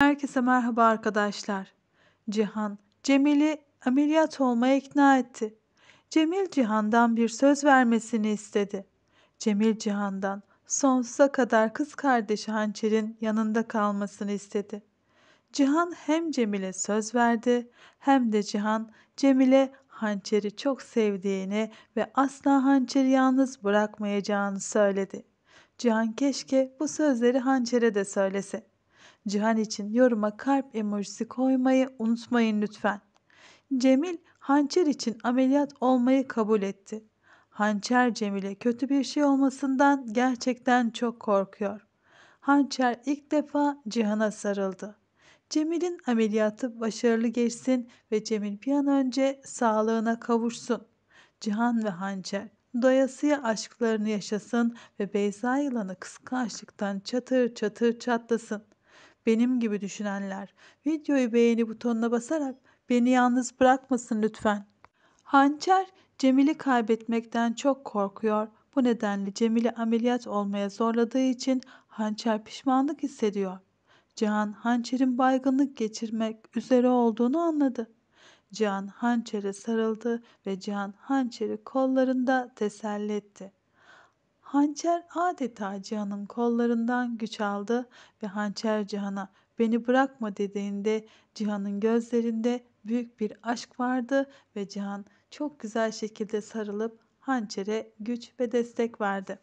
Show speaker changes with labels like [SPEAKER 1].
[SPEAKER 1] Herkese merhaba arkadaşlar. Cihan, Cemil'i ameliyat olmaya ikna etti. Cemil Cihan'dan bir söz vermesini istedi. Cemil Cihan'dan sonsuza kadar kız kardeşi Hançer'in yanında kalmasını istedi. Cihan hem Cemil'e söz verdi hem de Cihan Cemil'e Hançer'i çok sevdiğini ve asla Hançer'i yalnız bırakmayacağını söyledi. Cihan keşke bu sözleri Hançer'e de söylese. Cihan için yoruma kalp emojisi koymayı unutmayın lütfen. Cemil hançer için ameliyat olmayı kabul etti. Hançer Cemil'e kötü bir şey olmasından gerçekten çok korkuyor. Hançer ilk defa Cihan'a sarıldı. Cemil'in ameliyatı başarılı geçsin ve Cemil bir an önce sağlığına kavuşsun. Cihan ve Hançer doyasıya aşklarını yaşasın ve Beyza yılanı kıskançlıktan çatır çatır çatlasın benim gibi düşünenler videoyu beğeni butonuna basarak beni yalnız bırakmasın lütfen. Hançer Cemil'i kaybetmekten çok korkuyor. Bu nedenle Cemil'i ameliyat olmaya zorladığı için Hançer pişmanlık hissediyor. Cihan Hançer'in baygınlık geçirmek üzere olduğunu anladı. Cihan Hançer'e sarıldı ve Cihan Hançer'i kollarında teselli etti. Hançer adeta Cihan'ın kollarından güç aldı ve hançer Cihan'a beni bırakma dediğinde Cihan'ın gözlerinde büyük bir aşk vardı ve Cihan çok güzel şekilde sarılıp hançere güç ve destek verdi.